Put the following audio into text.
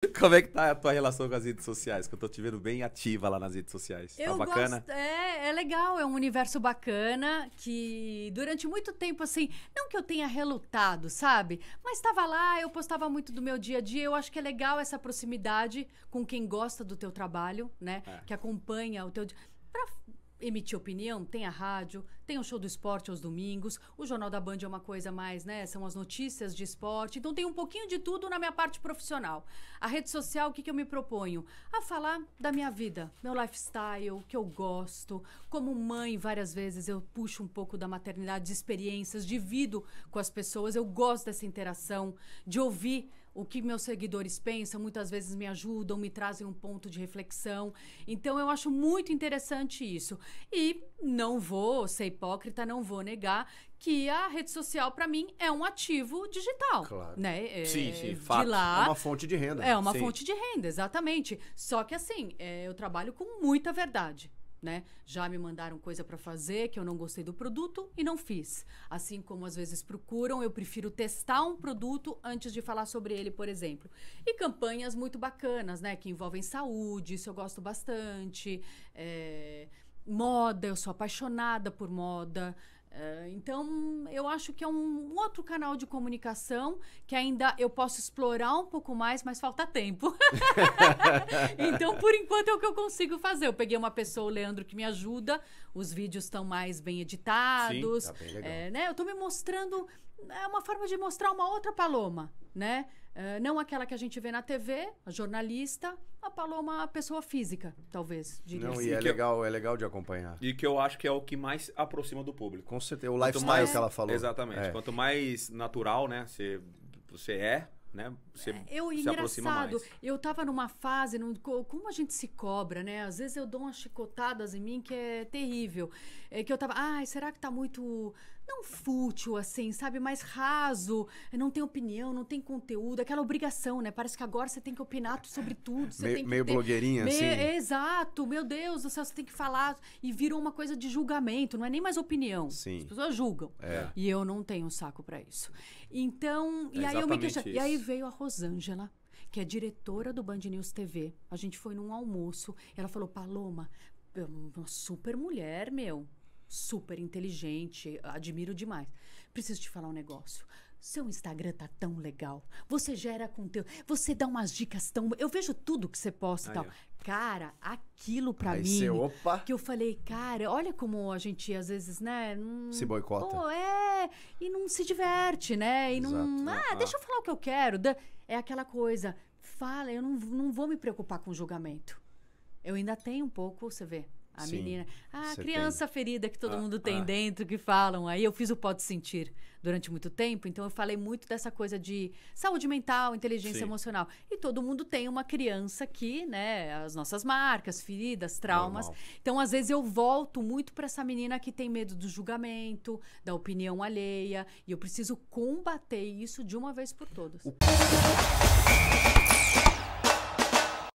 Como é que tá a tua relação com as redes sociais? Que eu tô te vendo bem ativa lá nas redes sociais. Tá eu tá bacana? Gosto, é, é legal, é um universo bacana que durante muito tempo, assim, não que eu tenha relutado, sabe? Mas estava lá, eu postava muito do meu dia a dia. Eu acho que é legal essa proximidade com quem gosta do teu trabalho, né? É. Que acompanha o teu emitir opinião, tem a rádio, tem o show do esporte aos domingos, o Jornal da Band é uma coisa mais, né? São as notícias de esporte. Então tem um pouquinho de tudo na minha parte profissional. A rede social, o que, que eu me proponho? A falar da minha vida, meu lifestyle, o que eu gosto. Como mãe, várias vezes eu puxo um pouco da maternidade, de experiências, divido com as pessoas. Eu gosto dessa interação, de ouvir o que meus seguidores pensam, muitas vezes me ajudam, me trazem um ponto de reflexão. Então eu acho muito interessante isso. E não vou ser hipócrita, não vou negar que a rede social para mim é um ativo digital, claro. né? É, sim, sim, fato. Lá, é uma fonte de renda. É uma sim. fonte de renda, exatamente. Só que assim, é, eu trabalho com muita verdade né? Já me mandaram coisa para fazer que eu não gostei do produto e não fiz. Assim como às vezes procuram, eu prefiro testar um produto antes de falar sobre ele, por exemplo. E campanhas muito bacanas, né? Que envolvem saúde, isso eu gosto bastante. É... Moda, eu sou apaixonada por moda. Ah, então, eu acho que é um, um, outro canal de comunicação que ainda eu posso explorar um pouco mais, mas falta tempo. então, por enquanto, é o que eu consigo fazer. Eu peguei uma pessoa, o Leandro, que me ajuda. Os vídeos estão mais bem editados. Sim, tá bem legal. É, né? Eu estou me mostrando. É uma forma de mostrar uma outra paloma, né? Uh, não aquela que a gente vê na TV, a jornalista, falou uma pessoa física, talvez. Diria Não, assim. e é legal, é legal de acompanhar. E que eu acho que é o que mais aproxima do público. Com certeza, o lifestyle mais, que ela falou. Exatamente. É. Quanto mais natural, né, você, você é, né? É, eu, se aproxima mais. Eu tava numa fase, num, como a gente se cobra, né? Às vezes eu dou umas chicotadas em mim que é terrível. É que eu tava, ai, será que tá muito não fútil assim, sabe, mais raso, não tem opinião, não tem conteúdo, aquela obrigação, né? Parece que agora você tem que opinar sobre tudo, você tem que meio ter... blogueirinha assim. Exato, meu Deus do céu, você tem que falar e virou uma coisa de julgamento, não é nem mais opinião. Sim. As pessoas julgam. É. E eu não tenho saco para isso. Então, é e aí eu me e aí veio a Rosângela, que é diretora do Band News TV. A gente foi num almoço. Ela falou: Paloma, uma super mulher, meu. Super inteligente, admiro demais. Preciso te falar um negócio. Seu Instagram tá tão legal. Você gera conteúdo, você dá umas dicas tão. Eu vejo tudo que você posta e tal. Cara, aquilo pra Aí mim. Você, opa. Que eu falei, cara, olha como a gente às vezes, né? Não... Se boicota. Pô, é. E não se diverte, né? E Exato. não. Ah, ah, deixa eu falar o que eu quero. É aquela coisa. Fala, eu não, não vou me preocupar com julgamento. Eu ainda tenho um pouco, você vê a Sim, menina. A ah, criança tem. ferida que todo ah, mundo tem ah. dentro, que falam. Aí eu fiz o Pode Sentir durante muito tempo, então eu falei muito dessa coisa de saúde mental, inteligência Sim. emocional. E todo mundo tem uma criança que, né, as nossas marcas, feridas, traumas. Normal. Então, às vezes, eu volto muito para essa menina que tem medo do julgamento, da opinião alheia. E eu preciso combater isso de uma vez por todas. O...